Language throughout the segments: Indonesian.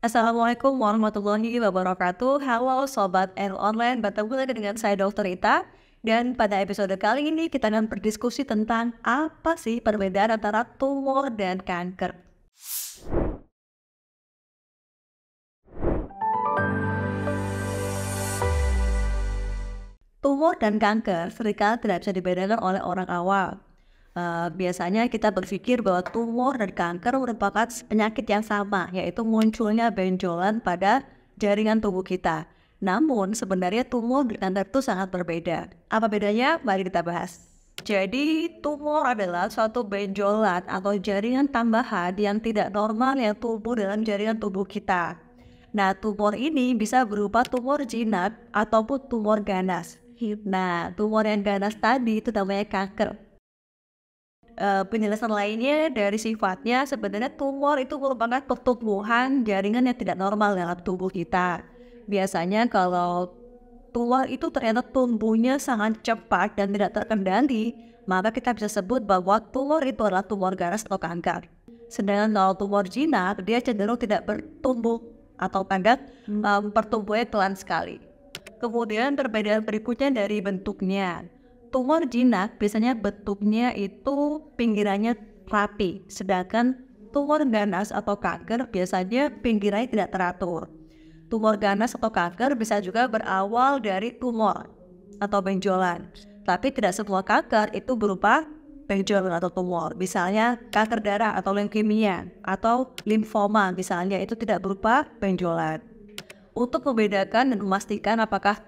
Assalamualaikum warahmatullahi wabarakatuh. Halo Sobat Air Online, bertemu lagi dengan saya Dr. Rita. Dan pada episode kali ini kita akan berdiskusi tentang apa sih perbedaan antara tumor dan kanker. Tumor dan kanker seringkali tidak bisa dibedakan oleh orang awam Eh, biasanya kita berpikir bahwa tumor dan kanker merupakan penyakit yang sama, yaitu munculnya benjolan pada jaringan tubuh kita. Namun sebenarnya tumor dan kanker itu sangat berbeda. Apa bedanya? Mari kita bahas. Jadi tumor adalah suatu benjolan atau jaringan tambahan yang tidak normal yang tumbuh dalam jaringan tubuh kita. Nah, tumor ini bisa berupa tumor jinak ataupun tumor ganas. Nah, tumor yang ganas tadi itu namanya kanker. Eh, penjelasan lainnya dari sifatnya sebenarnya tumor itu merupakan pertumbuhan jaringan yang tidak normal dalam tubuh kita. Biasanya kalau tumor itu ternyata tumbuhnya sangat cepat dan tidak terkendali, maka kita bisa sebut bahwa tumor itu adalah tumor garis atau kanker. Sedangkan kalau tumor jinak, dia cenderung tidak bertumbuh atau hmm. um, pertumbuhannya pelan sekali. Kemudian perbedaan berikutnya dari bentuknya tumor jinak biasanya bentuknya itu pinggirannya rapi, sedangkan tumor ganas atau kanker biasanya pinggirannya tidak teratur. Tumor ganas atau kanker bisa juga berawal dari tumor atau benjolan, tapi tidak semua kanker itu berupa benjolan atau tumor. Misalnya kanker darah atau leukemia atau limfoma misalnya itu tidak berupa benjolan. Untuk membedakan dan memastikan apakah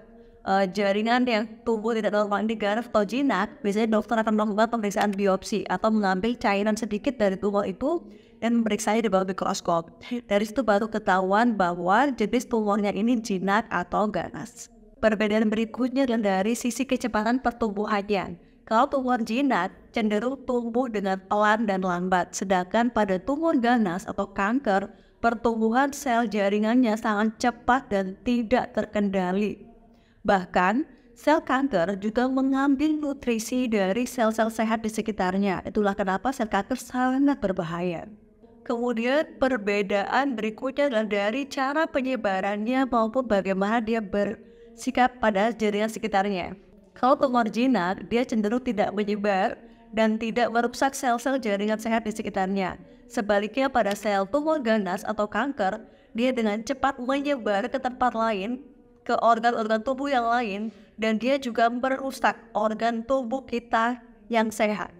uh, eh, jaringan yang tumbuh tidak normal di garaf atau jinak, biasanya dokter akan melakukan pemeriksaan biopsi atau mengambil cairan sedikit dari tumor itu dan memeriksanya di bawah mikroskop. Dari situ baru ketahuan bahwa jenis tumornya ini jinak atau ganas. Perbedaan berikutnya adalah dari sisi kecepatan pertumbuhannya. Kalau tumor jinak cenderung tumbuh dengan pelan dan lambat, sedangkan pada tumor ganas atau kanker, pertumbuhan sel jaringannya sangat cepat dan tidak terkendali Bahkan, sel kanker juga mengambil nutrisi dari sel-sel sehat di sekitarnya. Itulah kenapa sel kanker sangat berbahaya. Kemudian perbedaan berikutnya adalah dari cara penyebarannya maupun bagaimana dia bersikap pada jaringan sekitarnya. Kalau tumor jinak, dia cenderung tidak menyebar dan tidak merusak sel-sel jaringan sehat di sekitarnya. Sebaliknya pada sel tumor ganas atau kanker, dia dengan cepat menyebar ke tempat lain ke organ-organ tubuh yang lain dan dia juga merusak organ tubuh kita yang sehat.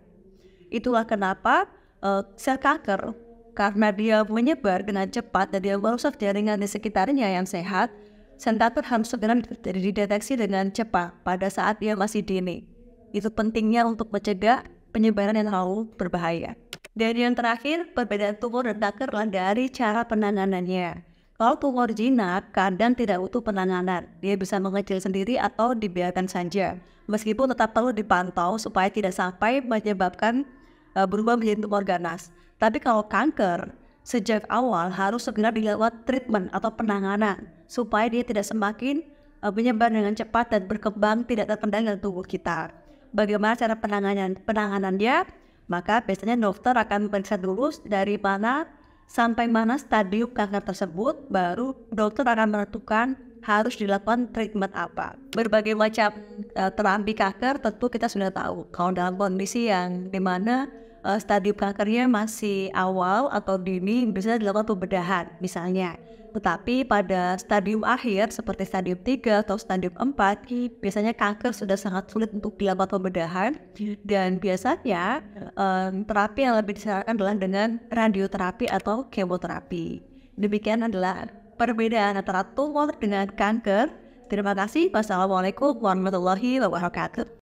Itulah kenapa uh, sel kanker karena dia menyebar dengan cepat dan dia merusak jaringan di sekitarnya yang sehat, sel kanker harus segera dideteksi dengan cepat pada saat dia masih dini. Itu pentingnya untuk mencegah penyebaran yang terlalu berbahaya. Dan yang terakhir, perbedaan tumor dan kanker dari cara penanganannya. Kalau tumor jinak, kadang tidak utuh penanganan. Dia bisa mengecil sendiri atau dibiarkan saja. Meskipun tetap perlu dipantau supaya tidak sampai menyebabkan uh, berubah menjadi tumor ganas. Tapi kalau kanker, sejak awal harus segera dilewat treatment atau penanganan supaya dia tidak semakin uh, menyebar dengan cepat dan berkembang tidak terkendali dalam tubuh kita. Bagaimana cara penanganan penanganannya? Maka biasanya dokter akan memeriksa dulu dari mana sampai mana stadium kanker tersebut baru dokter akan menentukan harus dilakukan treatment apa. Berbagai macam uh, terapi kanker tentu kita sudah tahu kalau dalam kondisi yang dimana uh, stadium kankernya masih awal atau dini bisa dilakukan pembedahan misalnya. Tetapi pada stadium akhir seperti stadium 3 atau stadium 4 biasanya kanker sudah sangat sulit untuk dilakukan pembedahan dan biasanya um, terapi yang lebih disarankan adalah dengan radioterapi atau kemoterapi. Demikian adalah perbedaan antara tumor dengan kanker. Terima kasih. Wassalamualaikum warahmatullahi wabarakatuh.